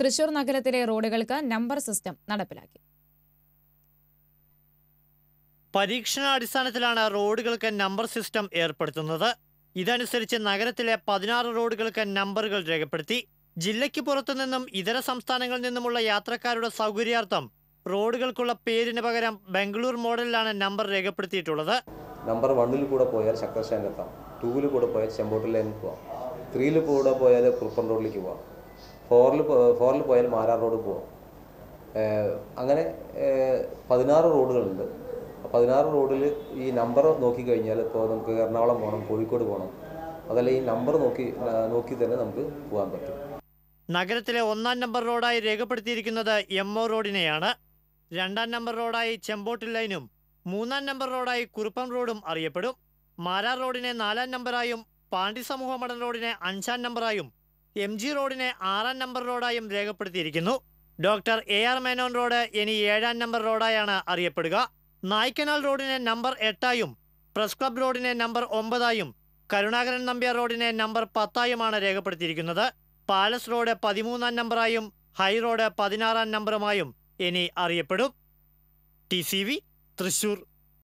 തൃശൂർ നഗരത്തിലെ റോഡുകൾക്ക് number system നടപ്പിലാക്കി പരീക്ഷണാടിസ്ഥാനത്തിലാണ് റോഡുകൾക്ക് number system ഏർപ്പെടുത്തുന്നത് ഇതനുസരിച്ച് നഗരത്തിലെ പതിനാറ് റോഡുകൾക്ക് നമ്പറുകൾ രേഖപ്പെടുത്തി ജില്ലയ്ക്ക് പുറത്തുനിന്നും ഇതര സംസ്ഥാനങ്ങളിൽ നിന്നുമുള്ള യാത്രക്കാരുടെ സൗകര്യാർത്ഥം റോഡുകൾക്കുള്ള പേരിന് പകരം ബംഗളൂർ മോഡലിലാണ് നമ്പർ രേഖപ്പെടുത്തിയിട്ടുള്ളത് നമ്പർ വണ്ണിൽ കൂടെ പോയാൽ ശക്തശാനെത്താം ടൂവിൽ കൂടെ പോയാൽ ചെമ്പോട്ടിലേക്ക് പോവാം ത്രീയിൽ കൂടെ പോയാൽ കുറുപ്പൻ റോഡിലേക്ക് പോവാം ഫോറിൽ ഫോറിൽ പോയാൽ മാരാർ റോഡ് പോവാം അങ്ങനെ പതിനാറ് റോഡുകളുണ്ട് പതിനാറ് റോഡിൽ ഈ നമ്പർ നോക്കിക്കഴിഞ്ഞാൽ ഇപ്പോൾ നമുക്ക് എറണാകുളം പോകണം കോഴിക്കോട് പോകണം അതല്ല ഈ നമ്പർ നോക്കി നോക്കി തന്നെ നമുക്ക് പോകാൻ പറ്റും നഗരത്തിലെ ഒന്നാം നമ്പർ റോഡായി രേഖപ്പെടുത്തിയിരിക്കുന്നത് എം ഒ റോഡിനെയാണ് രണ്ടാം നമ്പർ റോഡായി ചെമ്പോട്ടിൽ ലൈനും മൂന്നാം നമ്പർ റോഡായി കുറുപ്പം റോഡും അറിയപ്പെടും മാരാർ റോഡിനെ നാലാം നമ്പറായും പാണ്ടി സമൂഹമടൻ റോഡിനെ അഞ്ചാം നമ്പറായും എം ജി റോഡിനെ ആറാം നമ്പർ റോഡായും രേഖപ്പെടുത്തിയിരിക്കുന്നു doctor A R Menon road ഇനി ഏഴാം നമ്പർ റോഡായാണ് അറിയപ്പെടുക നായ്ക്കനാൽ റോഡിനെ നമ്പർ എട്ടായും പ്രസ് ക്ലബ് റോഡിനെ നമ്പർ ഒമ്പതായും കരുണാകരൻ നമ്പ്യാർ റോഡിനെ നമ്പർ പത്തായുമാണ് രേഖപ്പെടുത്തിയിരിക്കുന്നത് പാലസ് റോഡ് പതിമൂന്നാം നമ്പറായും ഹൈ റോഡ് പതിനാറാം നമ്പറുമായും ഇനി അറിയപ്പെടും ടി സി വി തൃശൂർ